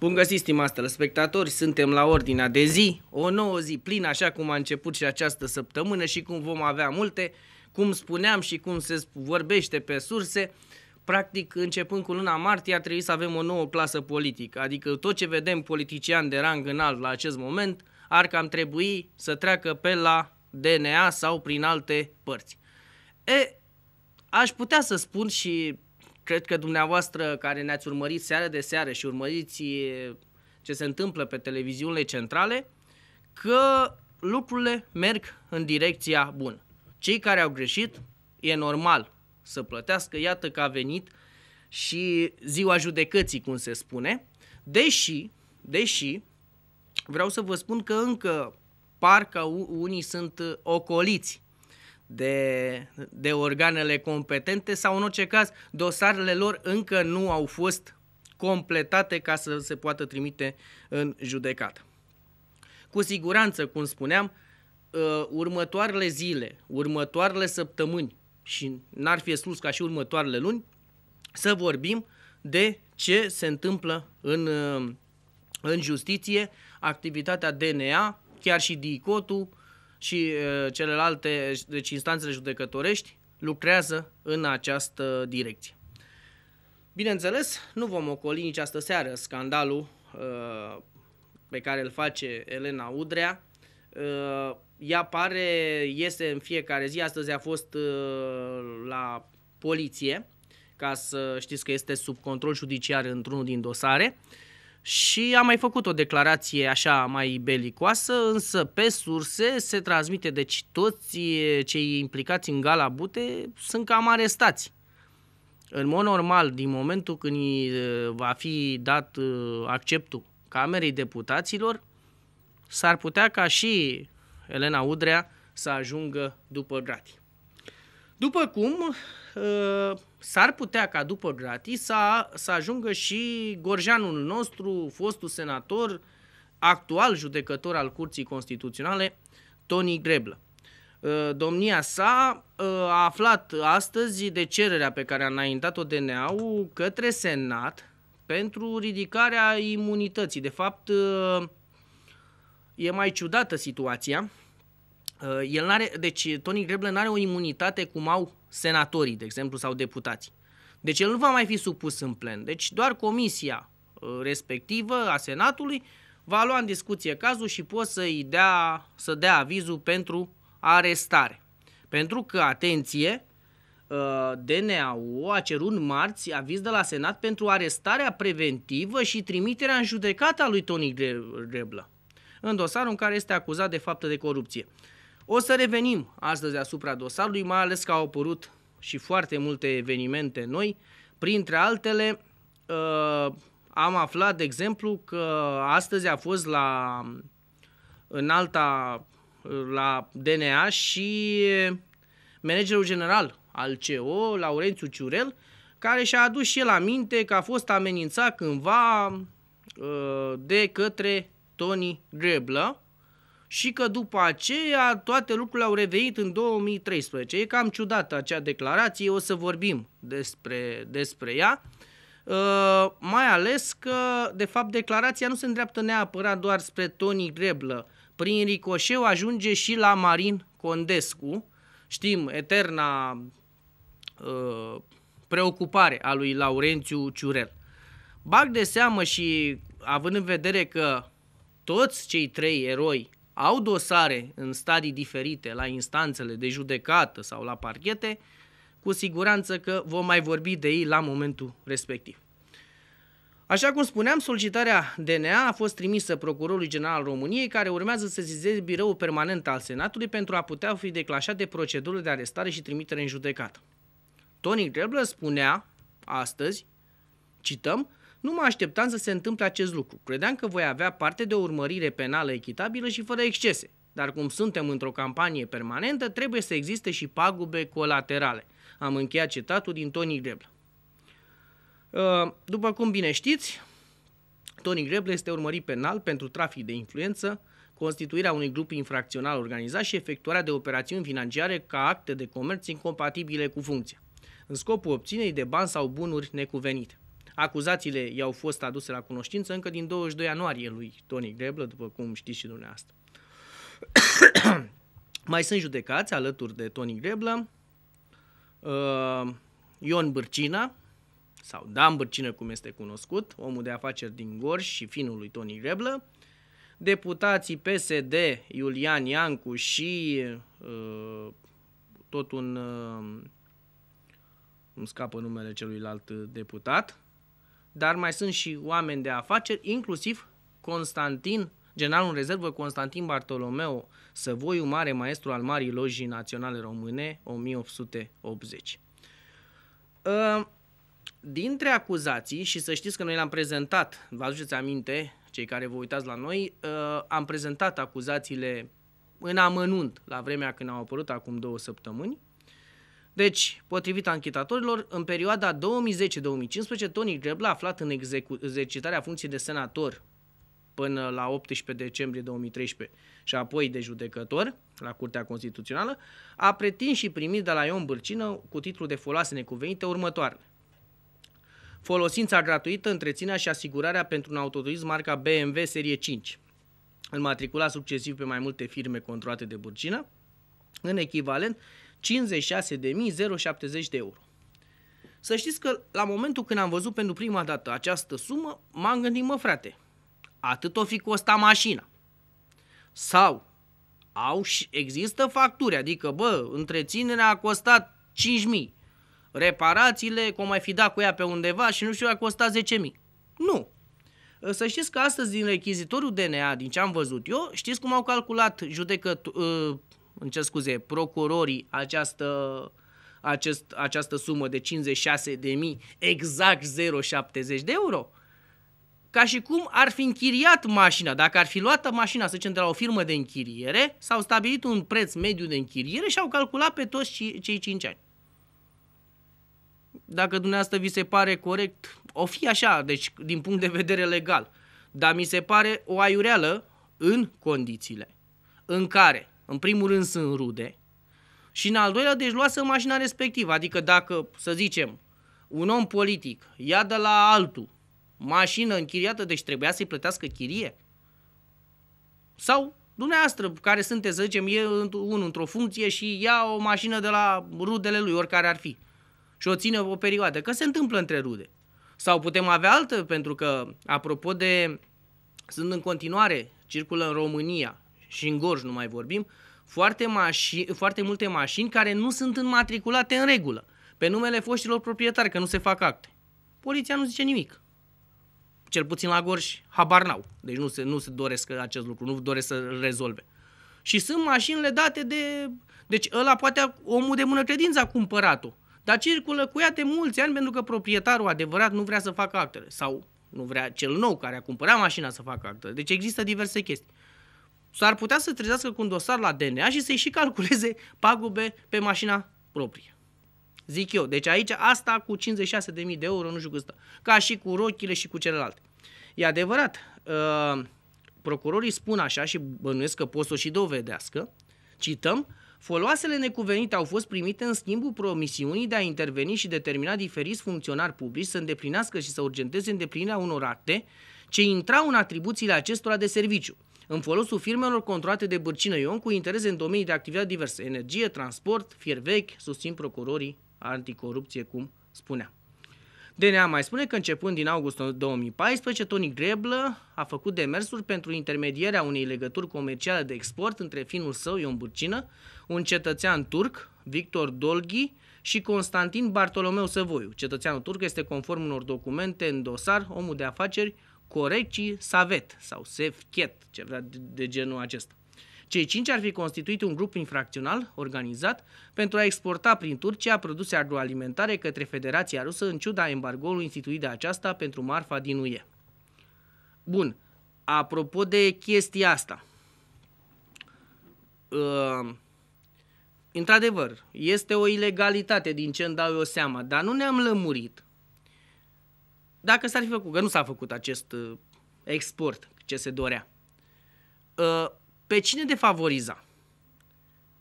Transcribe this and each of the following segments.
Bun găsit, stimați spectatori, suntem la ordinea de zi, o nouă zi plină, așa cum a început și această săptămână și cum vom avea multe, cum spuneam și cum se vorbește pe surse, practic începând cu luna martie ar trebui să avem o nouă clasă politică, adică tot ce vedem politician de rang înalt la acest moment ar cam trebui să treacă pe la DNA sau prin alte părți. E, aș putea să spun și cred că dumneavoastră care ne-ați urmărit seară de seară și urmăriți ce se întâmplă pe televiziunile centrale, că lucrurile merg în direcția bună. Cei care au greșit, e normal să plătească, iată că a venit și ziua judecății, cum se spune, deși, deși vreau să vă spun că încă parcă unii sunt uh, ocoliți de, de organele competente sau în orice caz dosarele lor încă nu au fost completate ca să se poată trimite în judecată. Cu siguranță, cum spuneam, ă, următoarele zile, următoarele săptămâni și n-ar fi exclus ca și următoarele luni, să vorbim de ce se întâmplă în, în justiție, activitatea DNA, chiar și DICOT-ul, și uh, celelalte, deci instanțele judecătorești, lucrează în această direcție. Bineînțeles, nu vom ocoli nici astă seară scandalul uh, pe care îl face Elena Udrea. Uh, ea pare, iese în fiecare zi, astăzi a fost uh, la poliție, ca să știți că este sub control judiciar într-unul din dosare. Uh, și a mai făcut o declarație așa mai belicoasă, însă pe surse se transmite, deci toți eh, cei implicați în Gala Bute sunt cam arestați. În mod normal, din momentul când eh, va fi dat eh, acceptul Camerei Deputaților, s-ar putea ca și Elena Udrea să ajungă după gratii. După cum, s-ar putea ca după Gratisa să ajungă și Gorjanul nostru, fostul senator, actual judecător al Curții Constituționale, Tony Greblă. Ă, domnia sa ă, a aflat astăzi de cererea pe care a înaintat-o DNA-ul către Senat pentru ridicarea imunității. De fapt, ă, e mai ciudată situația Uh, el n-are, deci Tony Greble nu are o imunitate cum au senatorii, de exemplu, sau deputații. Deci el nu va mai fi supus în plen. Deci doar comisia uh, respectivă a Senatului va lua în discuție cazul și poate să-i dea, să dea avizul pentru arestare. Pentru că, atenție, uh, DNA-ul a cerut marți aviz de la Senat pentru arestarea preventivă și trimiterea în a lui Tony Greblă în dosarul în care este acuzat de fapte de corupție. O să revenim astăzi asupra dosarului, mai ales că au apărut și foarte multe evenimente noi. Printre altele, uh, am aflat, de exemplu, că astăzi a fost la în alta la DNA și managerul general al CO, Laurențiu Ciurel, care și-a adus și el aminte că a fost amenințat cândva uh, de către Tony Grebla și că după aceea toate lucrurile au revenit în 2013. E cam ciudată acea declarație, o să vorbim despre, despre ea. Uh, mai ales că, de fapt, declarația nu se îndreaptă neapărat doar spre Tony Greblă. Prin ricoșeu ajunge și la Marin Condescu, știm, eterna uh, preocupare a lui Laurențiu Ciurel. Bag de seamă și având în vedere că toți cei trei eroi au dosare în stadii diferite la instanțele de judecată sau la parchete, cu siguranță că vom mai vorbi de ei la momentul respectiv. Așa cum spuneam, solicitarea DNA a fost trimisă Procurorului General al României, care urmează să zizeze biroul permanent al Senatului pentru a putea fi declanșate procedurile de arestare și trimitere în judecată. Tony Grebler spunea astăzi, cităm, nu mă așteptam să se întâmple acest lucru. Credeam că voi avea parte de o urmărire penală echitabilă și fără excese. Dar cum suntem într-o campanie permanentă, trebuie să existe și pagube colaterale. Am încheiat citatul din Tony Greble. Uh, după cum bine știți, Tony Greble este urmărit penal pentru trafic de influență, constituirea unui grup infracțional organizat și efectuarea de operațiuni financiare ca acte de comerț incompatibile cu funcția, în scopul obținerii de bani sau bunuri necuvenite. Acuzațiile i-au fost aduse la cunoștință încă din 22 ianuarie lui Tony Greblă, după cum știți și dumneavoastră. Mai sunt judecați alături de Tony Greblă, uh, Ion Bârcina, sau Dan Bârcină, cum este cunoscut, omul de afaceri din Gorj și finul lui Tony Greblă, deputații PSD Iulian Iancu și uh, tot un... Uh, îmi scapă numele celuilalt deputat, dar mai sunt și oameni de afaceri, inclusiv Constantin, generalul în rezervă Constantin Bartolomeu Săvoiu, mare maestru al Marii Logii Naționale Române, 1880. Ă, dintre acuzații, și să știți că noi l-am prezentat, vă aduceți aminte, cei care vă uitați la noi, ă, am prezentat acuzațiile în amănunt la vremea când au apărut acum două săptămâni, deci, potrivit anchetatorilor, în perioada 2010-2015, Tony Grebla, aflat în exercitarea funcției de senator până la 18 decembrie 2013 și apoi de judecător la Curtea Constituțională, a pretins și primit de la Ion Bârcină cu titlul de foloase necuvenite următoarele. Folosința gratuită, întreținerea și asigurarea pentru un autoturism marca BMW Serie 5, înmatriculat succesiv pe mai multe firme controlate de Bârcină, în echivalent 56.070 de euro. Să știți că la momentul când am văzut pentru prima dată această sumă, m-am gândit, mă frate, atât o fi costa mașina. Sau au și există facturi, adică, bă, întreținerea a costat 5.000, reparațiile, cum mai fi dat cu ea pe undeva și nu știu, a costat 10.000. Nu. Să știți că astăzi din rechizitorul DNA, din ce am văzut eu, știți cum au calculat uh, în ce scuze, procurorii această acest, această sumă de 56.000, exact 0,70 de euro. Ca și cum ar fi închiriat mașina, dacă ar fi luat mașina, să zicem, de la o firmă de închiriere, s-au stabilit un preț mediu de închiriere și au calculat pe toți cei 5 ani. Dacă dumneavoastră vi se pare corect, o fi așa, deci din punct de vedere legal. Dar mi se pare o aiureală în condițiile în care în primul rând sunt rude și în al doilea, deci luasă mașina respectivă. Adică dacă, să zicem, un om politic ia de la altul mașină închiriată, deci trebuia să-i plătească chirie. Sau dumneavoastră, care sunteți, să zicem, e unul într-o funcție și ia o mașină de la rudele lui, oricare ar fi, și o ține o perioadă, că se întâmplă între rude. Sau putem avea altă, pentru că, apropo de, sunt în continuare, circulă în România, și în Gorj nu mai vorbim, foarte, mașini, foarte multe mașini care nu sunt înmatriculate în regulă, pe numele foștilor proprietari, că nu se fac acte. Poliția nu zice nimic. Cel puțin la Gorj habar n-au. Deci nu se, nu se doresc acest lucru, nu doresc să rezolve. Și sunt mașinile date de... Deci ăla poate omul de mână credință a cumpărat-o, dar circulă cu ea de mulți ani pentru că proprietarul adevărat nu vrea să facă actele sau nu vrea cel nou care a cumpărat mașina să facă actele. Deci există diverse chestii s-ar putea să trezească cu un dosar la DNA și să-i și calculeze pagube pe mașina proprie. Zic eu. Deci aici asta cu 56.000 de euro, nu știu cât stă. Ca și cu rochile și cu celelalte. E adevărat, uh, procurorii spun așa și bănuiesc că pot să o și dovedească, cităm, Foloasele necuvenite au fost primite în schimbul promisiunii de a interveni și determina diferiți funcționari publici să îndeplinească și să urgenteze îndeplinirea unor acte ce intrau în atribuțiile acestora de serviciu în folosul firmelor controlate de Bârcină Ion cu interese în domenii de activitate diverse, energie, transport, fier vechi, susțin procurorii anticorupție, cum spunea. DNA mai spune că începând din august 2014, Tony Greblă a făcut demersuri pentru intermedierea unei legături comerciale de export între finul său, Ion Bârcină, un cetățean turc, Victor Dolghi, și Constantin Bartolomeu Săvoiu. Cetățeanul turc este conform unor documente în dosar, omul de afaceri, Corecii Savet sau Sevchet, ceva de, de genul acesta. Cei cinci ar fi constituit un grup infracțional organizat pentru a exporta prin Turcia produse agroalimentare către Federația Rusă în ciuda embargoului instituit de aceasta pentru marfa din UE. Bun, apropo de chestia asta, uh, într-adevăr, este o ilegalitate din ce îmi dau eu seama, dar nu ne-am lămurit dacă s-ar fi făcut, că nu s-a făcut acest uh, export ce se dorea. Uh, pe cine de favoriza?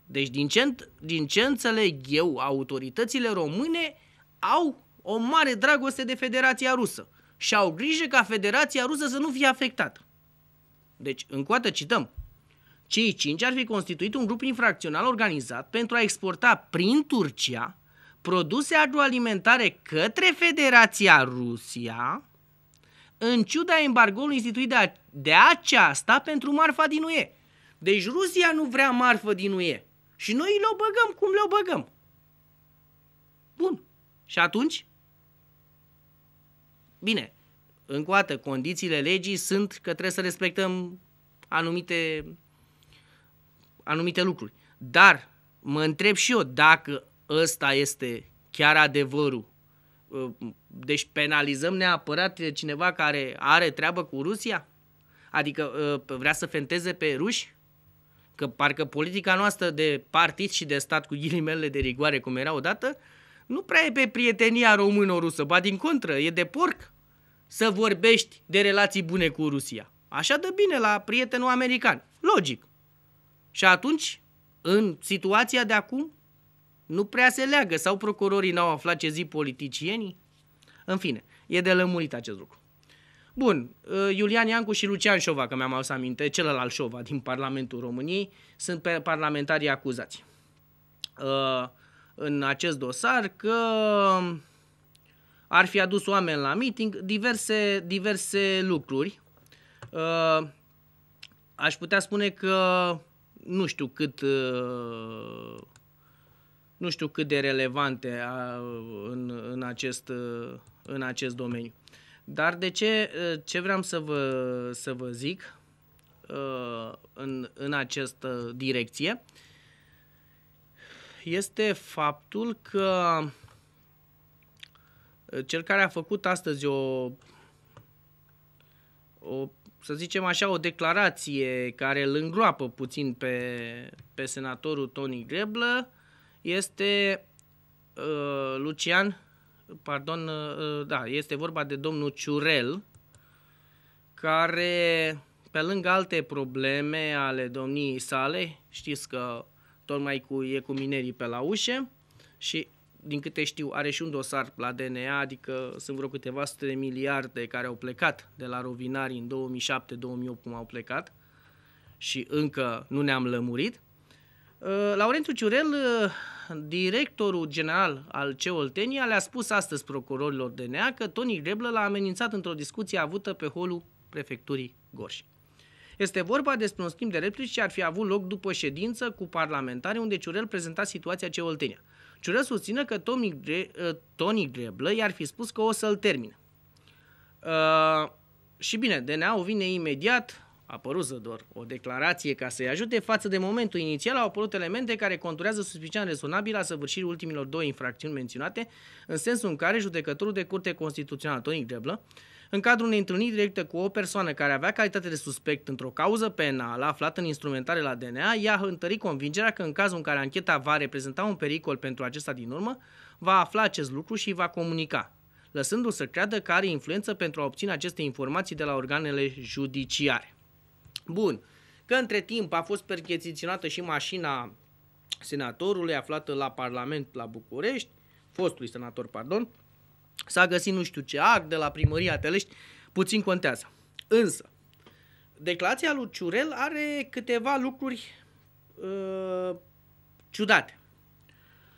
Deci din ce, din ce înțeleg eu, autoritățile române au o mare dragoste de Federația Rusă și au grijă ca Federația Rusă să nu fie afectată. Deci, încoată cităm. Cei cinci ar fi constituit un grup infracțional organizat pentru a exporta prin Turcia produse agroalimentare către Federația Rusia, în ciuda embargoului instituit de, de aceasta pentru marfa din UE. Deci Rusia nu vrea marfă din UE. Și noi le-o băgăm cum le-o băgăm. Bun. Și atunci? Bine, încă o dată, condițiile legii sunt că trebuie să respectăm anumite, anumite lucruri. Dar mă întreb și eu dacă ăsta este chiar adevărul. Uh, deci penalizăm neapărat cineva care are treabă cu Rusia? Adică uh, vrea să fenteze pe ruși? Că parcă politica noastră de partid și de stat cu ghilimele de rigoare, cum era odată, nu prea e pe prietenia română rusă ba din contră, e de porc să vorbești de relații bune cu Rusia. Așa de bine la prietenul american. Logic. Și atunci, în situația de acum, nu prea se leagă sau procurorii n-au aflat ce zi politicienii? În fine, e de lămurit acest lucru. Bun, uh, Iulian Iancu și Lucian Șova, că mi-am adus aminte, celălalt Șova din Parlamentul României, sunt parlamentarii acuzați uh, în acest dosar că ar fi adus oameni la meeting, diverse, diverse lucruri. Uh, aș putea spune că nu știu cât nu știu cât de relevante a, în, în, acest, în acest domeniu. Dar de ce, ce vreau să vă, să vă zic ă, în, în această direcție este faptul că cel care a făcut astăzi o, o să zicem așa, o declarație care îl îngroapă puțin pe, pe senatorul Tony Greblă, este uh, Lucian, pardon, uh, da, este vorba de domnul Ciurel, care pe lângă alte probleme ale domniei sale, știți că tocmai cu, e cu minerii pe la ușe, și din câte știu, are și un dosar la DNA, adică sunt vreo câteva sute de miliarde care au plecat de la rovinari în 2007-2008 cum au plecat și încă nu ne-am lămurit. Uh, Laurentiu Ciurel, uh, directorul general al CE Oltenia, le-a spus astăzi procurorilor DNA că Toni Greblă l-a amenințat într-o discuție avută pe holul prefecturii Gorj. Este vorba despre un schimb de replici ce ar fi avut loc după ședință cu parlamentari unde Ciurel prezenta situația ce Oltenia. Ciurel susține că Tony, uh, Greblă i-ar fi spus că o să-l termine. Uh, și bine, DNA-ul vine imediat, a apărut Zădor o declarație ca să-i ajute față de momentul inițial, au apărut elemente care conturează suficient rezonabil la săvârșirii ultimilor două infracțiuni menționate, în sensul în care judecătorul de curte constituțională Tonic Deblă, în cadrul unei întâlniri directe cu o persoană care avea calitate de suspect într-o cauză penală aflată în instrumentare la DNA, i-a întărit convingerea că în cazul în care ancheta va reprezenta un pericol pentru acesta din urmă, va afla acest lucru și va comunica, lăsându-l să creadă că are influență pentru a obține aceste informații de la organele judiciare. Bun, că între timp a fost percheziționată și mașina senatorului aflată la Parlament la București, fostului senator, pardon, s-a găsit nu știu ce act de la primăria Telești, puțin contează. Însă, declarația lui Ciurel are câteva lucruri uh, ciudate.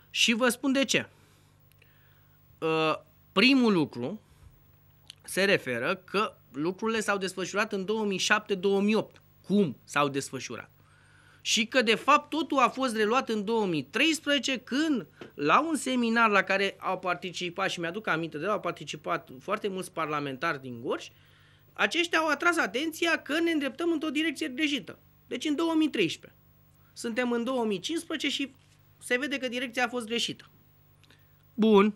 Și vă spun de ce. Uh, primul lucru se referă că lucrurile s-au desfășurat în 2007-2008 cum s-au desfășurat. Și că, de fapt, totul a fost reluat în 2013, când, la un seminar la care au participat, și mi-aduc aminte de la, au participat foarte mulți parlamentari din Gorj, aceștia au atras atenția că ne îndreptăm într-o direcție greșită. Deci în 2013. Suntem în 2015 și se vede că direcția a fost greșită. Bun.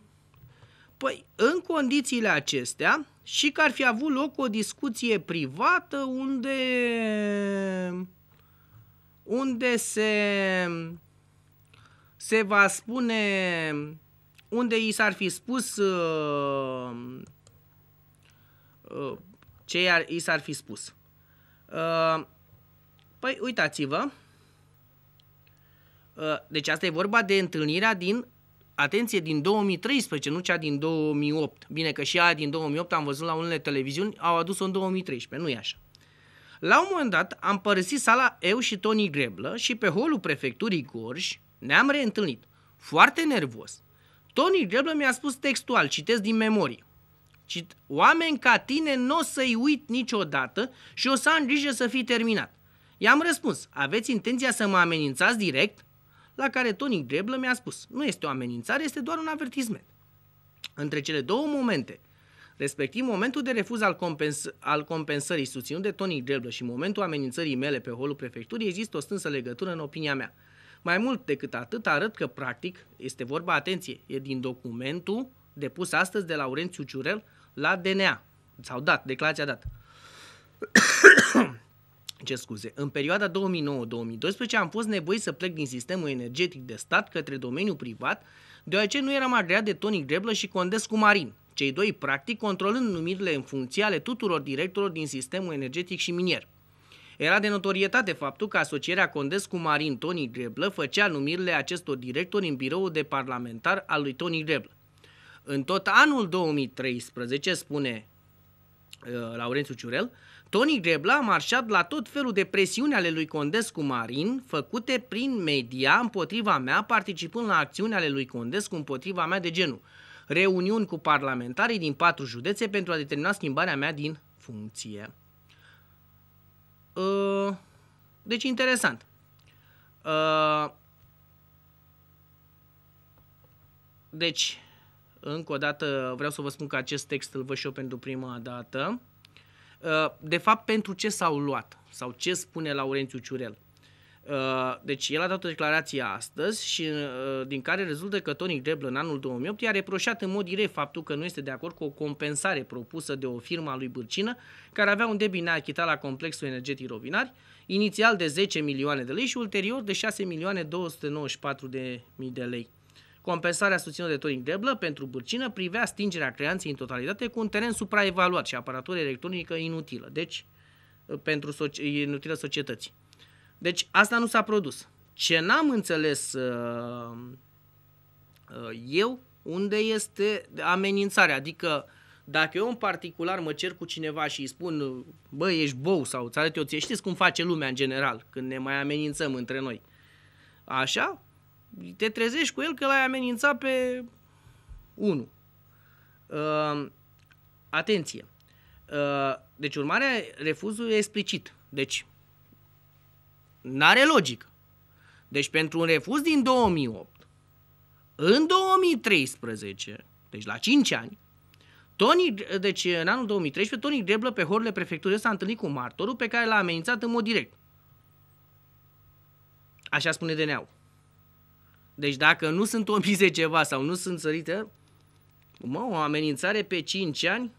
Păi, în condițiile acestea, și că ar fi avut loc o discuție privată unde unde se se va spune unde i s-ar fi spus uh, uh, ce i s-ar fi spus. Uh, păi uitați-vă. Uh, deci asta e vorba de întâlnirea din atenție, din 2013, nu cea din 2008. Bine că și aia din 2008 am văzut la unele televiziuni, au adus-o în 2013, nu e așa. La un moment dat am părăsit sala eu și Tony Greblă și pe holul prefecturii Gorj ne-am reîntâlnit. Foarte nervos. Tony Greblă mi-a spus textual, citesc din memorie. Cit, oameni ca tine nu o să-i uit niciodată și o să am grijă să fii terminat. I-am răspuns, aveți intenția să mă amenințați direct? la care Tony Greblă mi-a spus, nu este o amenințare, este doar un avertisment. Între cele două momente, respectiv momentul de refuz al, compens- al compensării susținut de Tony Greblă și momentul amenințării mele pe holul prefecturii, există o stânsă legătură în opinia mea. Mai mult decât atât, arăt că, practic, este vorba, atenție, e din documentul depus astăzi de Laurențiu Ciurel la DNA. S-au dat, declarația dată ce scuze, în perioada 2009-2012 am fost nevoit să plec din sistemul energetic de stat către domeniul privat, deoarece nu eram agreat de Tony Greblă și Condescu Marin, cei doi practic controlând numirile în funcție ale tuturor directorilor din sistemul energetic și minier. Era de notorietate faptul că asocierea Condescu Marin Tony Greblă făcea numirile acestor directori în biroul de parlamentar al lui Tony Greblă. În tot anul 2013, spune uh, Laurențiu Ciurel, Tony Grebla a marșat la tot felul de presiuni ale lui Condescu Marin, făcute prin media împotriva mea, participând la acțiuni ale lui Condescu împotriva mea de genul reuniuni cu parlamentarii din patru județe pentru a determina schimbarea mea din funcție. Uh, deci interesant. Uh, deci, încă o dată vreau să vă spun că acest text îl văd și eu pentru prima dată. Uh, de fapt, pentru ce s-au luat sau ce spune Laurențiu Ciurel. Uh, deci el a dat o declarație astăzi și uh, din care rezultă că Tony Drebl în anul 2008 i-a reproșat în mod direct faptul că nu este de acord cu o compensare propusă de o firmă a lui Bârcină care avea un debit neachitat la complexul energetic Rovinari, inițial de 10 milioane de lei și ulterior de 6 milioane 294 de mii de lei. Compensarea susținută de Torin Deblă pentru bârcină privea stingerea creanței în totalitate cu un teren supraevaluat și aparatură electronică inutilă, deci uh, pentru so- inutilă societății. Deci asta nu s-a produs. Ce n-am înțeles uh, uh, eu, unde este amenințarea, adică dacă eu în particular mă cer cu cineva și îi spun, bă, ești bou sau ți arăt eu ție, știți cum face lumea în general, când ne mai amenințăm între noi. Așa, te trezești cu el că l-ai amenințat pe unul. Uh, atenție. Uh, deci urmarea refuzul e explicit. Deci n-are logic. Deci pentru un refuz din 2008, în 2013, deci la 5 ani, Tony, deci în anul 2013, Tony Greblă pe horile prefecturii s-a întâlnit cu martorul pe care l-a amenințat în mod direct. Așa spune DNA-ul. Deci dacă nu sunt omise ceva sau nu sunt sărite, mă, o amenințare pe 5 ani,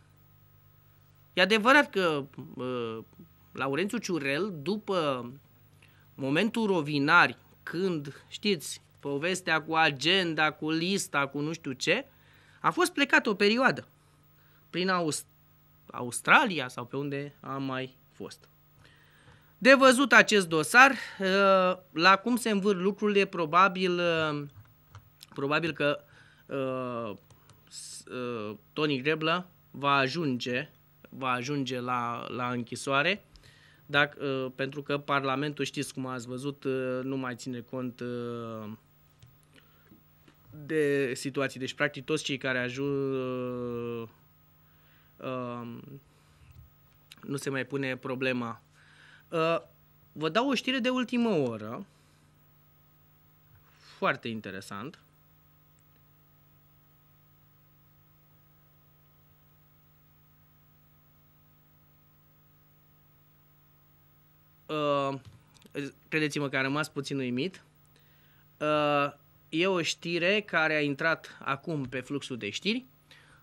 e adevărat că uh, Laurențiu Ciurel, după momentul rovinari, când, știți, povestea cu agenda, cu lista, cu nu știu ce, a fost plecat o perioadă prin Aust- Australia sau pe unde a mai fost. De văzut acest dosar, uh, la cum se învârt lucrurile, probabil, uh, probabil că uh, Tony Greblă va ajunge, va ajunge la, la închisoare, dacă, pentru că Parlamentul, știți cum ați văzut, nu mai ține cont de situații. Deci, practic, toți cei care ajung um, nu se mai pune problema Ă, vă dau o știre de ultimă oră, foarte interesant. Uh, credeți-mă că a rămas puțin uimit. Uh, e o știre care a intrat acum pe fluxul de știri.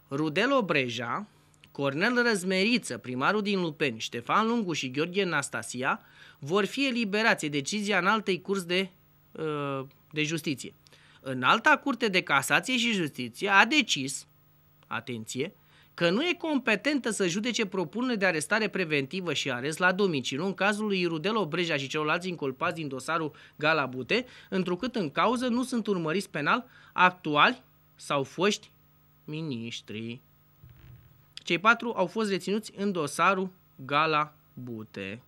Rudel Obreja, Cornel Răzmeriță, primarul din Lupeni, Ștefan Lungu și Gheorghe Nastasia vor fi eliberați decizia în altei curs de, uh, de justiție. În alta curte de casație și justiție a decis, atenție, că nu e competentă să judece propunere de arestare preventivă și arest la domiciliu în cazul lui Irudelo Obreja și celorlalți inculpați din dosarul Galabute, întrucât în cauză nu sunt urmăriți penal actuali sau foști miniștrii. Cei patru au fost reținuți în dosarul Gala Bute.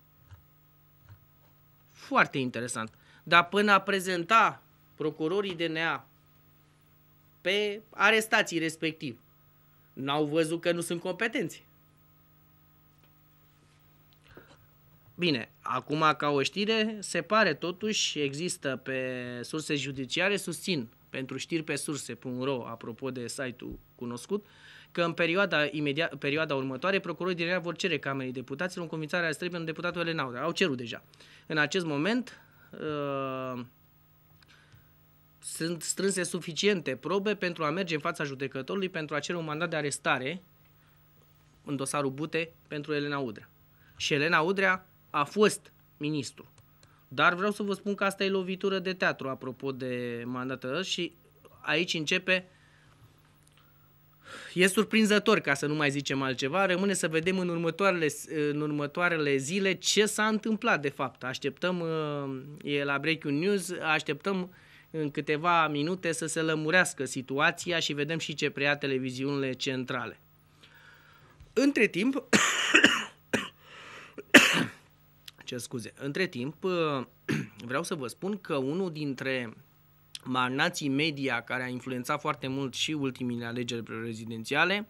Foarte interesant. Dar până a prezenta procurorii DNA pe arestații respectiv, n-au văzut că nu sunt competenți. Bine, acum ca o știre, se pare totuși, există pe surse judiciare, susțin pentru știri pe surse.ro, apropo de site-ul cunoscut, uh, că în perioada, imediat, perioada următoare procurorii din Rea vor cere Camerei Deputaților în convințarea Strebia în deputatul Elenaudă. Au cerut deja. În acest moment uh, sunt strânse suficiente probe pentru a merge în fața judecătorului pentru a cere un mandat de arestare în dosarul Bute pentru Elena Udrea. Și Elena Udrea a fost ministru. Dar vreau să vă spun că asta e lovitură de teatru, apropo de mandată, și aici începe E surprinzător, ca să nu mai zicem altceva. Rămâne să vedem în următoarele, în următoarele zile ce s-a întâmplat de fapt. Așteptăm, uh, e la Breaking News, așteptăm în câteva minute să se lămurească situația și vedem și ce preia televiziunile centrale. Între timp, ce scuze, între timp uh, vreau să vă spun că unul dintre magnații media care a influențat foarte mult și ultimile alegeri prezidențiale.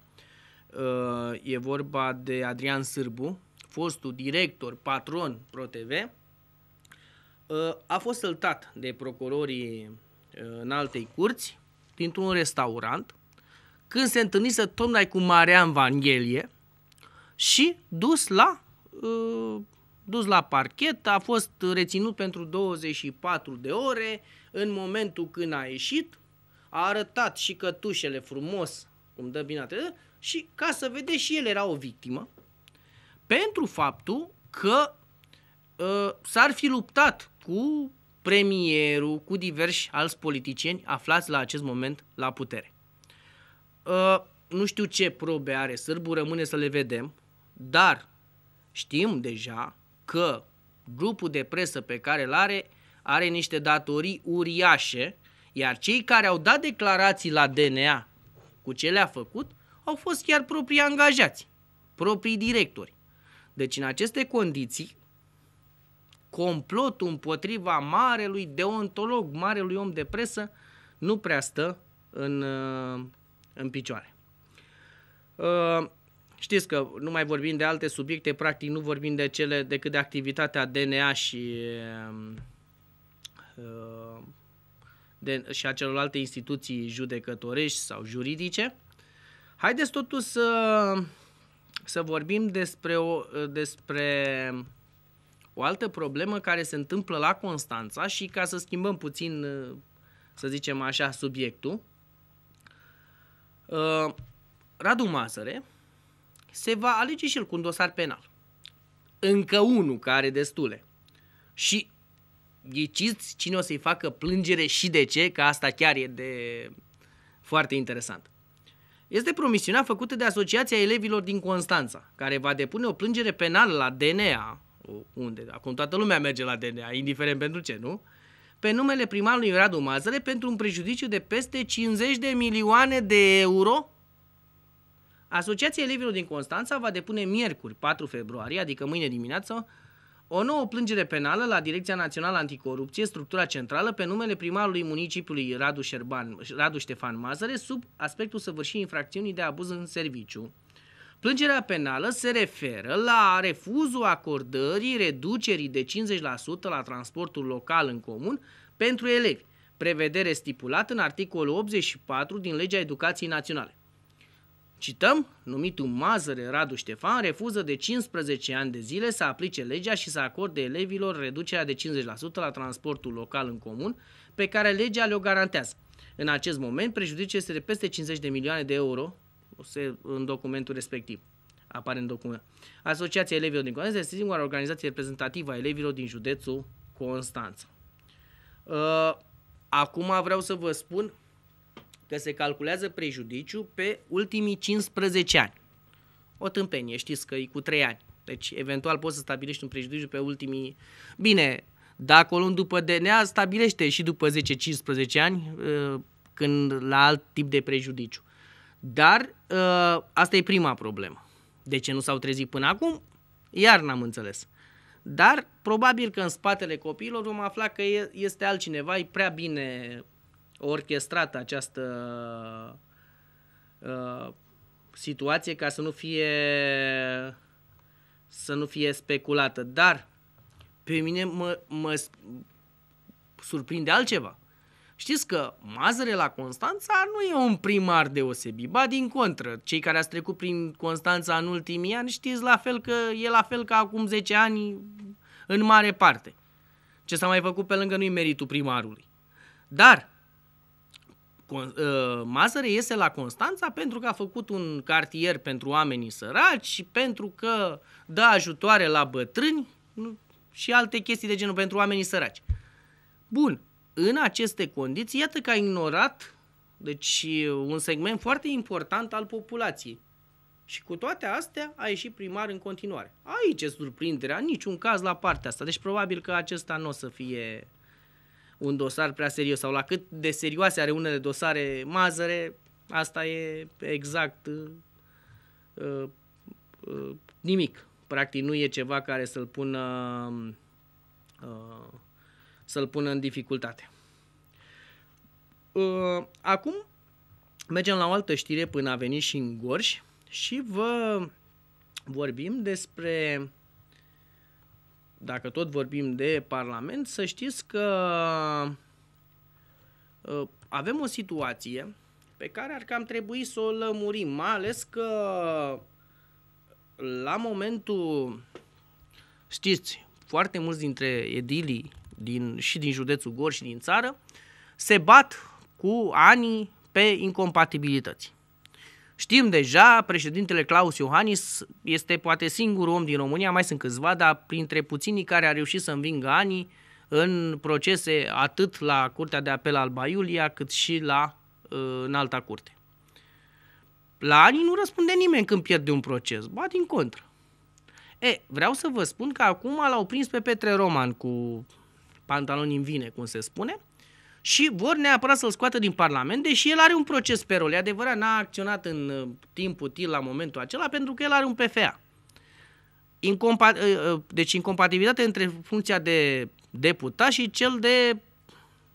Uh, e vorba de Adrian Sârbu, fostul director, patron ProTV. Uh, a fost săltat de procurorii uh, în altei curți dintr-un restaurant când se întâlnise tocmai cu Marian Vanghelie și dus la dus la parchet, a fost reținut pentru 24 de ore, în momentul când a ieșit, a arătat și cătușele frumos, cum dă bine atât, și ca să vedeți și el era o victimă, pentru faptul că uh, s-ar fi luptat cu premierul, cu diversi alți politicieni aflați la acest moment la putere. Uh, nu știu ce probe are Sârbu, rămâne să le vedem, dar știm deja că grupul de presă pe care îl are are niște datorii uriașe, iar cei care au dat declarații la DNA cu ce le-a făcut au fost chiar proprii angajați, proprii directori. Deci în aceste condiții, complotul împotriva marelui deontolog, marelui om de presă, nu prea stă în, uh, în picioare. Uh, știți că nu mai vorbim de alte subiecte, practic nu vorbim de cele decât de activitatea DNA și uh, Uh, de, și a celorlalte instituții judecătorești sau juridice. Haideți totuși să, să vorbim despre o, despre o altă problemă care se întâmplă la Constanța și ca să schimbăm puțin, uh, să zicem așa, subiectul. Uh, Radu Mazăre se va alege și el cu un dosar penal. Încă unul care are destule. Și ghiciți cine o să-i facă plângere și de ce, că asta chiar e de foarte interesant. Este promisiunea făcută de Asociația Elevilor din Constanța, care va depune o plângere penală la DNA, unde acum toată lumea merge la DNA, indiferent pentru ce, nu? Pe numele primarului Radu Mazăre pentru un prejudiciu de peste 50 de milioane de euro Asociația Elevilor din Constanța va depune miercuri 4 februarie, adică mâine dimineață, o nouă plângere penală la Direcția Națională Anticorupție, structura centrală, pe numele primarului municipiului Radu, Șerban, Radu Ștefan Mazăre, sub aspectul săvârșirii infracțiunii de abuz în serviciu. Plângerea penală se referă la refuzul acordării reducerii de 50% la transportul local în comun pentru elevi, prevedere stipulată în articolul 84 din Legea Educației Naționale. Cităm, numitul Mazăre Radu Ștefan refuză de 15 ani de zile să aplice legea și să acorde elevilor reducerea de 50% la transportul local în comun pe care legea le-o garantează. În acest moment, prejudiciul este de peste 50 de milioane de euro în documentul respectiv. Apare în document. Asociația Elevilor din Constanța este singura organizație reprezentativă a elevilor din județul Constanța. Ă, acum vreau să vă spun că se calculează prejudiciu pe ultimii 15 ani. O tâmpenie, știți că e cu 3 ani. Deci, eventual poți să stabilești un prejudiciu pe ultimii... Bine, dacă o luăm după DNA, stabilește și după 10-15 ani, uh, când la alt tip de prejudiciu. Dar uh, asta e prima problemă. De ce nu s-au trezit până acum? Iar n-am înțeles. Dar probabil că în spatele copiilor vom afla că este altcineva, e prea bine orchestrată această uh, situație ca să nu fie să nu fie speculată. Dar pe mine mă, mă surprinde altceva. Știți că Mazăre la Constanța nu e un primar deosebit, ba din contră. Cei care ați trecut prin Constanța în ultimii ani știți la fel că e la fel ca acum 10 ani în mare parte. Ce s-a mai făcut pe lângă nu-i meritul primarului. Dar Ă, Mazăre iese la Constanța pentru că a făcut un cartier pentru oamenii săraci, pentru că dă ajutoare la bătrâni și alte chestii de genul pentru oamenii săraci. Bun, în aceste condiții, iată că a ignorat deci un segment foarte important al populației. Și cu toate astea a ieșit primar în continuare. Aici e surprinderea, niciun caz la partea asta. Deci probabil că acesta nu o să fie un dosar prea serios sau la cât de serioase are unele dosare mazăre, asta e exact uh, uh, uh, nimic. Practic nu e ceva care să-l pună, uh, să-l pună în dificultate. Uh, acum mergem la o altă știre până a venit și în Gorj și vă vorbim despre dacă tot vorbim de Parlament, să știți că uh, avem o situație pe care ar cam trebui să o lămurim, mai ales că la momentul, știți, foarte mulți dintre edilii din, și din județul Gor și din țară se bat cu ani pe incompatibilități. Știm deja, președintele Claus Iohannis este poate singurul om din România, mai sunt câțiva, dar printre puținii care a reușit să învingă anii în procese atât la Curtea de Apel Alba Iulia, cât și la ă, în alta curte. La ani nu răspunde nimeni când pierde un proces, ba din contră. E, vreau să vă spun că acum l-au prins pe Petre Roman cu pantaloni în vine, cum se spune, și vor neapărat să-l scoată din Parlament, deși el are un proces pe rol. E adevărat, n-a acționat în uh, timp util la momentul acela pentru că el are un PFA. Incompa- uh, uh, deci incompatibilitate între funcția de deputat și cel de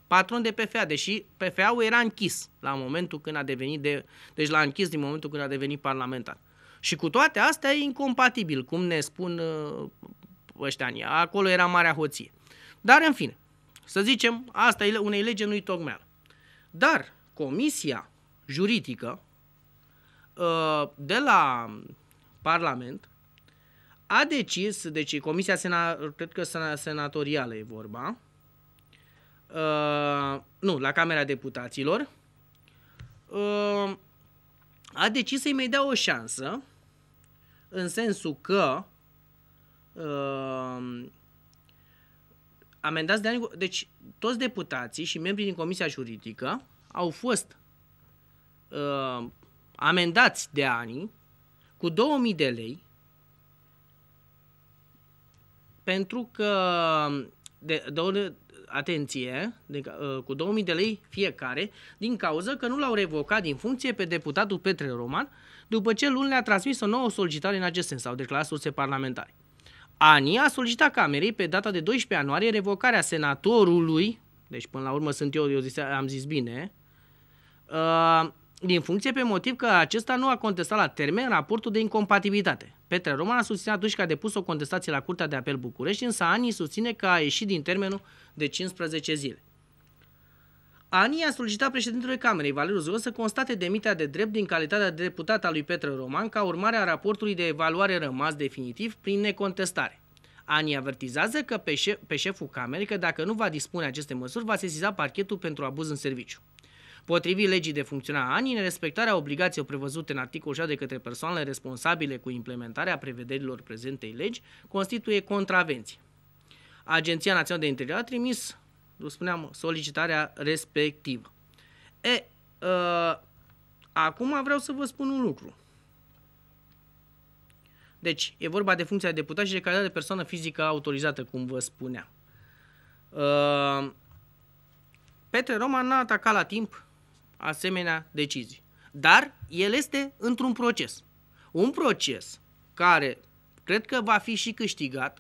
patron de PFA, deși PFA-ul era închis la momentul când a devenit de, deci l-a închis din momentul când a devenit parlamentar. Și cu toate astea e incompatibil, cum ne spun ăștia Acolo era marea hoție. Dar în fine, să zicem, asta e unei lege nu-i tocmeală. Dar comisia juridică uh, de la Parlament a decis, deci comisia sena, cred că senatorială e vorba, uh, nu, la Camera Deputaților, uh, a decis să-i mai dea o șansă, în sensul că amendați de ani... Deci toți deputații și membrii din Comisia Juridică au fost uh, amendați de ani cu 2000 de lei pentru că, de, de, atenție, de, uh, cu 2000 de lei fiecare, din cauza că nu l-au revocat din funcție pe deputatul Petre Roman, după ce luni le-a transmis o nouă solicitare în acest sens, au declarat surse parlamentare. Ani a solicitat Camerei pe data de 12 ianuarie revocarea senatorului, deci până la urmă sunt eu, eu zis, am zis bine, uh, din funcție pe motiv că acesta nu a contestat la termen raportul de incompatibilitate. Petre Roman a susținut atunci că a depus o contestație la Curtea de Apel București, însă Ani susține că a ieșit din termenul de 15 zile. Ani a solicitat președintelui Camerei, Valeriu Zău, să constate demitea de drept din calitatea de deputat a lui Petre Roman ca urmare a raportului de evaluare rămas definitiv prin necontestare. Ani avertizează că pe, șef, pe șeful Camerei că dacă nu va dispune aceste măsuri, va sesiza parchetul pentru abuz în serviciu. Potrivit legii de funcționare a ANI, respectarea obligațiilor prevăzute în articolul 6 de către persoanele responsabile cu implementarea prevederilor prezentei legi constituie contravenție. Agenția Națională de Interior a trimis spuneam, solicitarea respectivă. E, uh, acum vreau să vă spun un lucru. Deci, e vorba de funcția de deputat și de calitate de persoană fizică autorizată, cum vă spuneam. Uh, Petre Roman n-a atacat la timp asemenea decizii. Dar el este într-un proces. Un proces care cred că va fi și câștigat,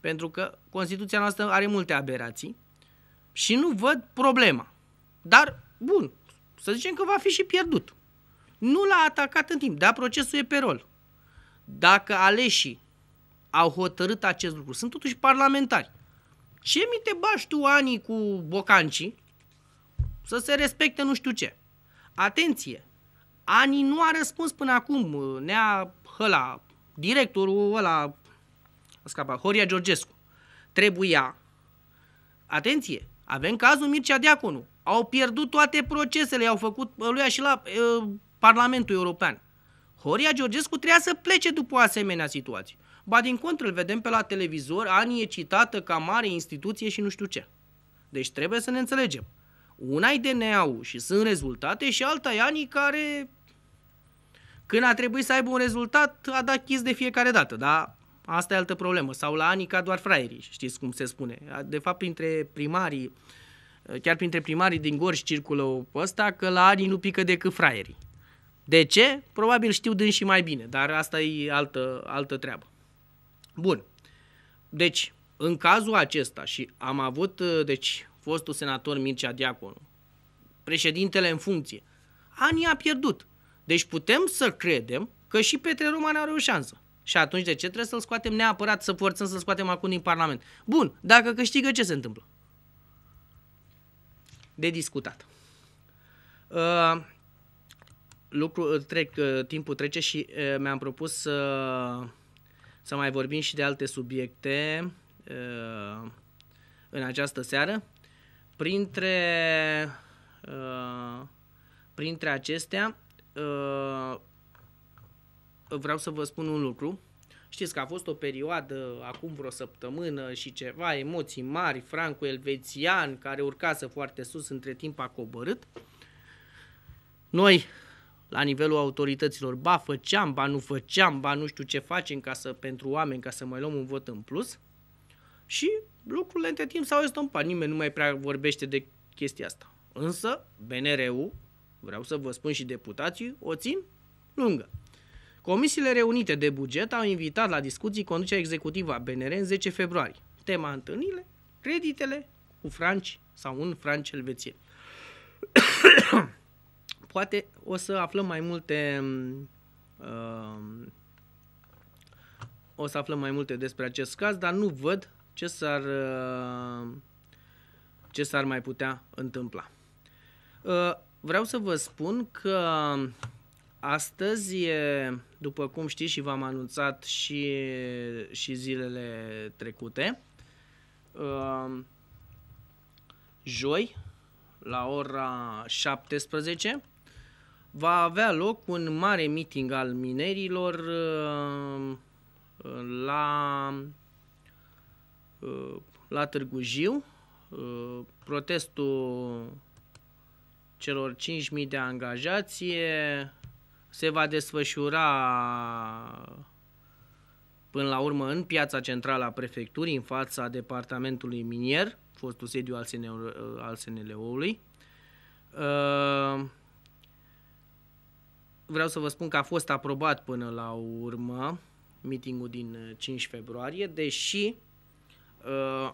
pentru că Constituția noastră are multe aberații, și nu văd problema. Dar, bun, să zicem că va fi și pierdut. Nu l-a atacat în timp, da, procesul e pe rol. Dacă aleșii au hotărât acest lucru, sunt totuși parlamentari, ce mi te bași tu anii cu bocancii să se respecte nu știu ce? Atenție! Ani nu a răspuns până acum, nea hăla, directorul ăla, scapa, Horia Georgescu. Trebuia, atenție, avem cazul Mircea Diaconu. Au pierdut toate procesele, au făcut lui și la e, Parlamentul European. Horia Georgescu trebuia să plece după o asemenea situație. Ba din contră, îl vedem pe la televizor, Ani e citată ca mare instituție și nu știu ce. Deci trebuie să ne înțelegem. Una e DNA-ul și sunt rezultate și alta e anii care, când a trebuit să aibă un rezultat, a dat chis de fiecare dată, dar Asta e altă problemă. Sau la Anica doar fraierii, știți cum se spune. De fapt, printre primarii, chiar printre primarii din Gorj circulă ăsta, că la ani nu pică decât fraierii. De ce? Probabil știu din și mai bine, dar asta e altă, altă treabă. Bun. Deci, în cazul acesta și am avut, deci, fostul senator Mircea Diaconu, președintele în funcție, anii a pierdut. Deci putem să credem că și Petre Roman are o șansă. Și atunci de ce trebuie să-l scoatem neapărat, să forțăm să-l scoatem acum din Parlament? Bun, dacă câștigă, ce se întâmplă? De discutat. Uh, lucru, uh, trec, uh, timpul trece și uh, mi-am propus să, să mai vorbim și de alte subiecte uh, în această seară. Printre, uh, printre acestea, uh, vreau să vă spun un lucru. Știți că a fost o perioadă, acum vreo săptămână și ceva, emoții mari, Franco elvețian, care urcase foarte sus, între timp a coborât. Noi, la nivelul autorităților, ba făceam, ba nu făceam, ba nu știu ce facem ca să, pentru oameni ca să mai luăm un vot în plus și lucrurile între timp s-au estompat, nimeni nu mai prea vorbește de chestia asta. Însă, BNR-ul, vreau să vă spun și deputații, o țin lungă. Comisiile reunite de buget au invitat la discuții conducerea executivă a BNR în 10 februarie. Tema întâlnirile, creditele cu franci sau un franci elvețien. Poate o să aflăm mai multe uh, o să aflăm mai multe despre acest caz, dar nu văd ce s-ar uh, ce s-ar mai putea întâmpla. Uh, vreau să vă spun că Astăzi, după cum știți și v-am anunțat și, și zilele trecute, um, joi, la ora 17, va avea loc un mare meeting al minerilor um, la, uh, la Târgu Jiu, uh, protestul celor 5.000 de angajație, se va desfășura până la urmă în piața centrală a prefecturii, în fața departamentului minier, fostul sediu al, SNL, al SNLO-ului. Uh, vreau să vă spun că a fost aprobat până la urmă mitingul din 5 uh, februarie, deși uh,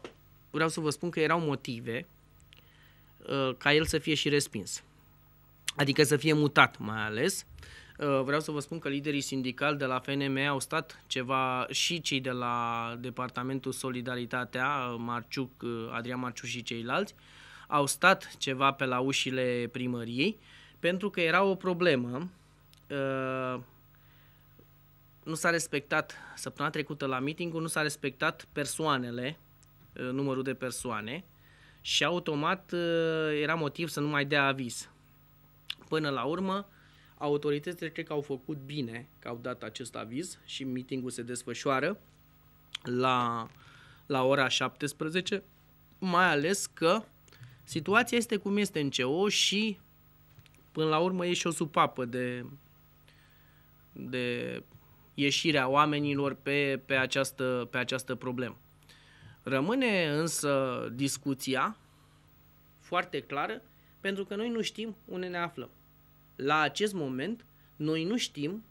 vreau să vă spun că erau motive ca el să fie și respins. Adică să fie mutat mai ales, Uh, vreau să vă spun că liderii sindicali de la FNM au stat ceva și cei de la Departamentul Solidaritatea, uh, Marciuc, uh, Adrian Marciu și ceilalți, au stat ceva pe la ușile primăriei pentru că era o problemă. Nu s-a respectat, săptămâna trecută la meeting nu s-a respectat persoanele, numărul de persoane și automat era motiv să nu mai dea aviz. Până la urmă, Autoritățile cred că au făcut bine că au dat acest aviz și mitingul se desfășoară la, la ora 17, mai ales că situația este cum este în CEO și până la urmă e și o supapă de, de ieșirea oamenilor pe, pe, această, pe această problemă. Rămâne însă discuția foarte clară pentru că noi nu știm unde ne aflăm la acest moment, noi nu știm,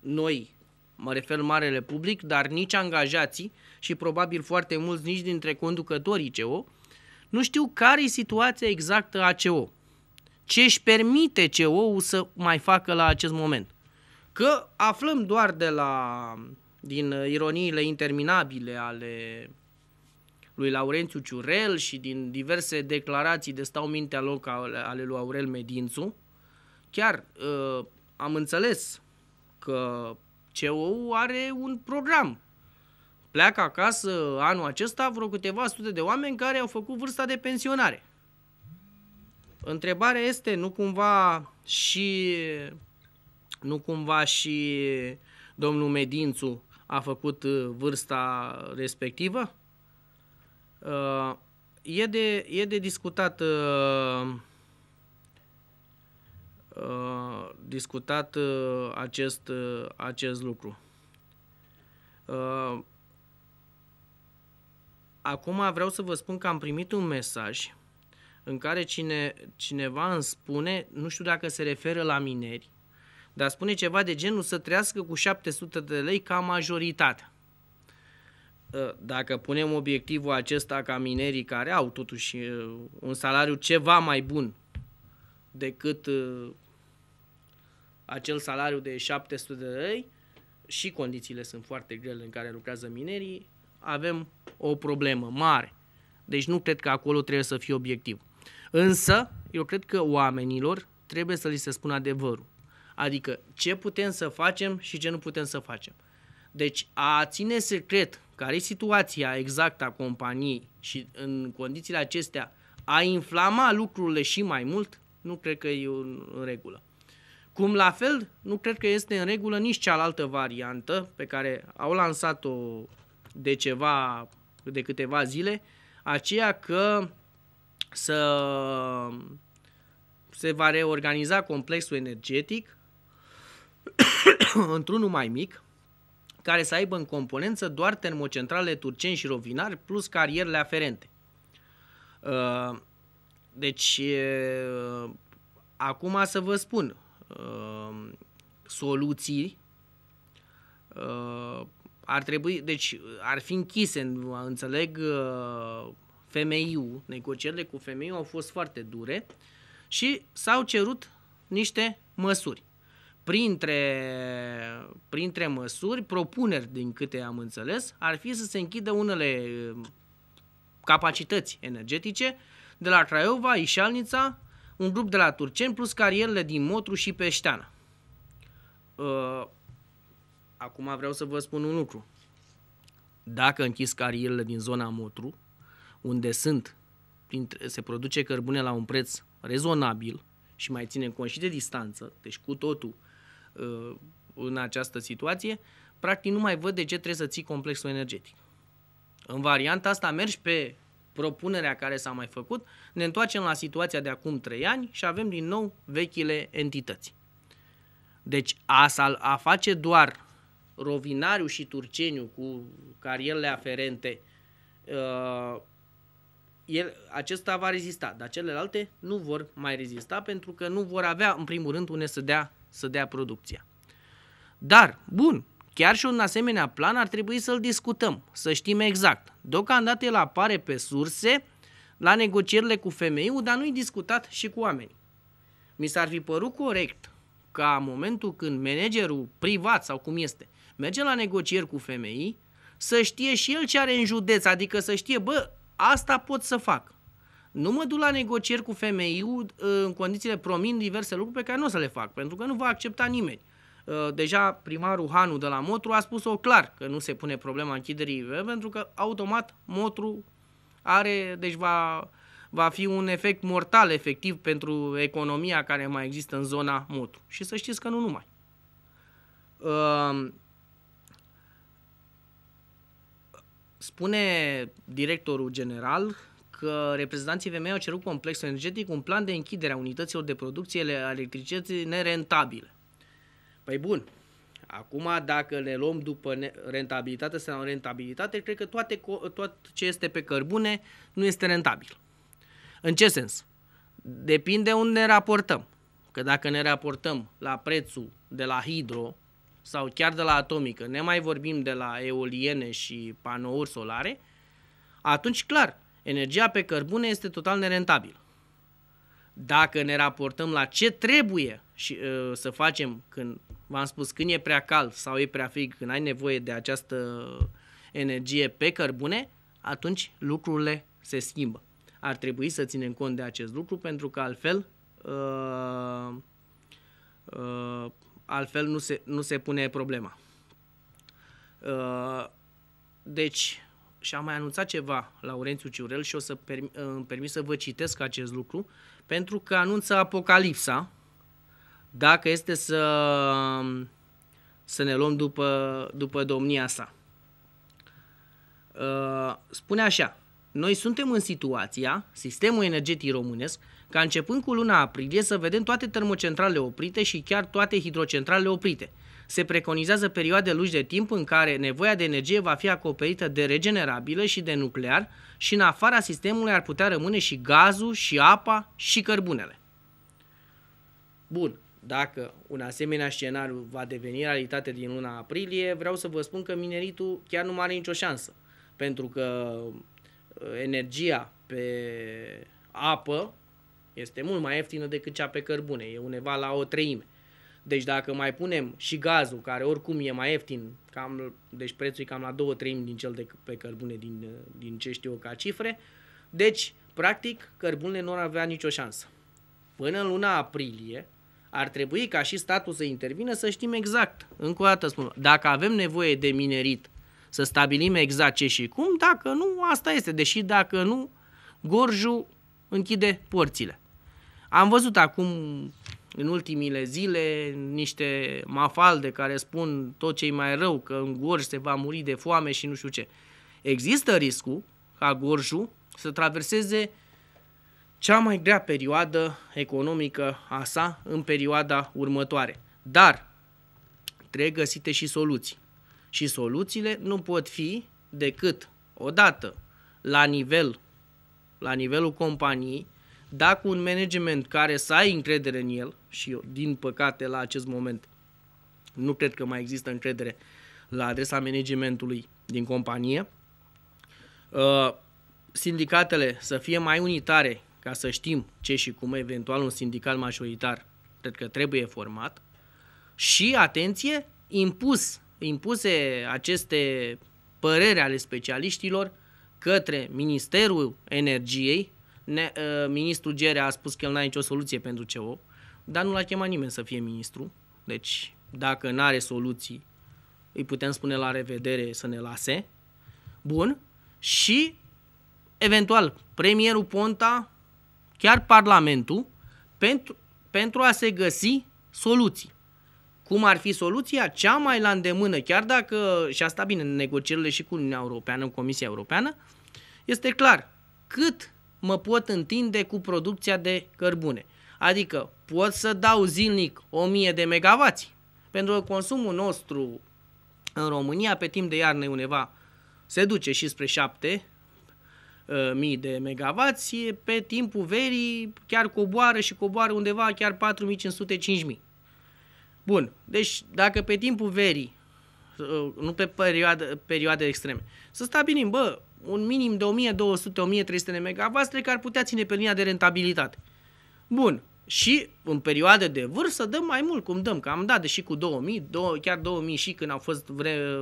noi, mă refer marele public, dar nici angajații și probabil foarte mulți nici dintre conducătorii ceo, nu știu care e situația exactă a ceo, Ce își permite ceo ul să mai facă la acest moment. Că aflăm doar de la, din ironiile interminabile ale lui Laurențiu Ciurel și din diverse declarații de stau mintea loc ale lui Aurel Medințu, chiar uh, am înțeles că CEO are un program. Pleacă acasă anul acesta vreo câteva sute de oameni care au făcut vârsta de pensionare. Întrebarea este, nu cumva și nu cumva și domnul Medințu a făcut uh, vârsta respectivă? Uh, e, de, e de discutat uh, discutat uh, acest, uh, acest lucru. Uh, acum vreau să vă spun că am primit un mesaj în care cine, cineva îmi spune, nu știu dacă se referă la mineri, dar spune ceva de genul să trăiască cu 700 de lei ca majoritatea. Uh, dacă punem obiectivul acesta ca minerii care au totuși uh, un salariu ceva mai bun decât uh, acel salariu de 700 de lei și condițiile sunt foarte grele în care lucrează minerii, avem o problemă mare. Deci nu cred că acolo trebuie să fie obiectiv. Însă, eu cred că oamenilor trebuie să li se spună adevărul. Adică ce putem să facem și ce nu putem să facem. Deci a ține secret care e situația exactă a companiei și în condițiile acestea a inflama lucrurile și mai mult, nu cred că e în regulă. Cum la fel, nu cred că este în regulă nici cealaltă variantă pe care au lansat-o de ceva, de câteva zile, aceea că să se va reorganiza complexul energetic într-unul mai mic, care să aibă în componență doar termocentrale turceni și rovinari plus carierele aferente. Uh, deci, uh, acum să vă spun, uh, soluții uh, ar trebui, deci ar fi închise, înțeleg, uh, femeiul, negocierile cu femeiu au fost foarte dure și s-au cerut niște măsuri. Printre, printre măsuri, propuneri din câte am înțeles, ar fi să se închidă unele uh, capacități energetice de la Craiova, Ișalnița, un grup de la Turceni plus carierele din Motru și Peșteana. Uh, acum vreau să vă spun un lucru. Dacă închis carierele din zona Motru, unde sunt, printre, se produce cărbune la un preț rezonabil și mai ținem cont și de distanță, deci cu totul uh, în această situație, practic nu mai văd de ce trebuie să ții complexul energetic. În varianta asta mergi pe propunerea care s-a mai făcut, ne întoarcem la situația de acum 3 ani și avem din nou vechile entități. Deci a, a face doar Rovinariu și Turceniu cu carierele aferente, uh, el, acesta va rezista, dar celelalte nu vor mai rezista pentru că nu vor avea, în primul rând, unde să dea, să dea producția. Dar, bun, Chiar și un asemenea plan ar trebui să-l discutăm, să știm exact. Deocamdată el apare pe surse la negocierile cu femei dar nu-i discutat și cu oamenii. Mi s-ar fi părut corect ca în momentul când managerul privat sau cum este, merge la negocieri cu femei, să știe și el ce are în județ, adică să știe, bă, asta pot să fac. Nu mă duc la negocieri cu femeiul uh, în condițiile promin diverse lucruri pe care nu o să le fac, pentru că nu va accepta nimeni. Uh, deja primarul Hanu de la Motru a spus-o clar că nu se pune problema închiderii IVE pentru că automat Motru are, deci va, va fi un efect mortal efectiv pentru economia care mai există în zona Motru. Și să știți că nu numai. Uh, spune directorul general că reprezentanții VMI au cerut complex energetic un plan de închidere a unităților de producție ale electricității nerentabile. Păi bun, acum dacă le luăm după rentabilitate sau rentabilitate, cred că toate, tot ce este pe cărbune nu este rentabil. În ce sens? Depinde unde ne raportăm. Că dacă ne raportăm la prețul de la hidro sau chiar de la atomică, ne mai vorbim de la eoliene și panouri solare, atunci clar, energia pe cărbune este total nerentabilă dacă ne raportăm la ce trebuie și, uh, să facem când, v-am spus, când e prea cald sau e prea frig, când ai nevoie de această energie pe cărbune, atunci lucrurile se schimbă. Ar trebui să ținem cont de acest lucru pentru că altfel uh, uh, altfel nu se, nu se pune problema. Uh, deci, și am mai anunțat ceva Laurențiu Ciurel și o să permi, îmi permis să vă citesc acest lucru pentru că anunță Apocalipsa, dacă este să, să ne luăm după, după domnia sa. Uh, spune așa, noi suntem în situația, sistemul energetic românesc, ca începând cu luna aprilie să vedem toate termocentrale oprite și chiar toate hidrocentrale oprite – se preconizează perioade lungi de timp în care nevoia de energie va fi acoperită de regenerabile și de nuclear și în afara sistemului ar putea rămâne și gazul, și apa, și cărbunele. Bun, dacă un asemenea scenariu va deveni realitate din luna aprilie, vreau să vă spun că mineritul chiar nu mai are nicio șansă, pentru că uh, energia pe apă este mult mai ieftină decât cea pe cărbune, e undeva la o treime. Deci dacă mai punem și gazul, care oricum e mai ieftin, cam, deci prețul e cam la două treimi din cel de pe cărbune din, uh, din ce știu eu ca cifre, deci, practic, cărbunele nu ar avea nicio șansă. Până în luna aprilie, ar trebui ca și statul să intervină să știm exact. Încă o dată spun, dacă avem nevoie de minerit, să stabilim exact ce și cum, dacă nu, asta este. Deși dacă nu, Gorjul închide porțile. Am văzut acum în ultimile zile niște mafalde care spun tot ce mai rău, că în Gorj se va muri de foame și nu știu ce. Există riscul ca Gorjul să traverseze cea mai grea perioadă economică a sa în perioada următoare. Dar trebuie găsite și soluții. Și soluțiile nu pot fi decât odată la nivel la nivelul companiei dacă un management care să ai încredere în el, și eu, din păcate la acest moment nu cred că mai există încredere la adresa managementului din companie, uh, sindicatele să fie mai unitare ca să știm ce și cum eventual un sindicat majoritar cred că trebuie format și, atenție, impus, impuse aceste păreri ale specialiștilor către Ministerul Energiei, ne, uh, ministrul Gerea a spus că el n-a nicio soluție pentru CEO, dar nu l-a chemat nimeni să fie ministru. Deci, dacă nu are soluții, îi putem spune la revedere să ne lase. Bun. Și, eventual, premierul Ponta, chiar Parlamentul, pentru, pentru a se găsi soluții. Cum ar fi soluția? Cea mai la îndemână, chiar dacă, și asta bine, negocierile și cu Uniunea Europeană, Comisia Europeană, este clar, cât mă pot întinde cu producția de cărbune. Adică pot să dau zilnic 1000 de megavați, pentru că consumul nostru în România pe timp de iarnă uneva undeva se duce și spre 7 uh, mii de megavați, pe timpul verii chiar coboară și coboară undeva chiar 4500-5000. Bun, deci dacă pe timpul verii, uh, nu pe perioade, perioade extreme, să stabilim, bă, un minim de 1200-1300 de MW care ar putea ține pe linia de rentabilitate. Bun, și în perioade de vârstă dăm mai mult, cum dăm, că am dat deși cu 2000, chiar 2000 și când au fost vre,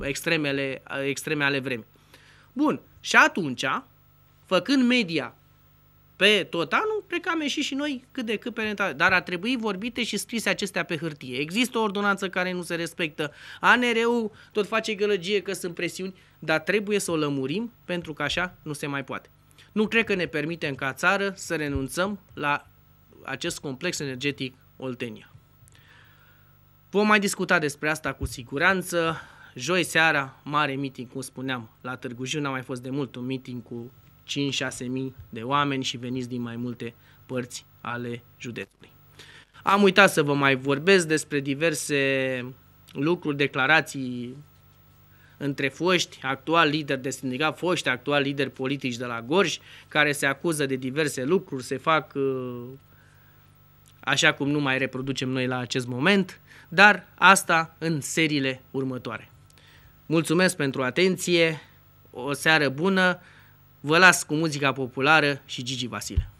extremele, extreme ale vremii. Bun, și atunci, făcând media pe tot anul, cred că am ieșit și noi cât de cât pe renta. Dar a trebui vorbite și scrise acestea pe hârtie. Există o ordonanță care nu se respectă. ANR-ul tot face gălăgie că sunt presiuni, dar trebuie să o lămurim pentru că așa nu se mai poate. Nu cred că ne permitem ca țară să renunțăm la acest complex energetic Oltenia. Vom mai discuta despre asta cu siguranță. Joi seara, mare meeting, cum spuneam, la Târgu Jiu, n-a mai fost de mult un meeting cu 5-6 mii de oameni și veniți din mai multe părți ale județului. Am uitat să vă mai vorbesc despre diverse lucruri, declarații între foști, actual lider de sindicat, foști, actual lideri politici de la Gorj, care se acuză de diverse lucruri, se fac uh, așa cum nu mai reproducem noi la acest moment, dar asta în seriile următoare. Mulțumesc pentru atenție, o seară bună! Vă las cu muzica populară și Gigi Vasile.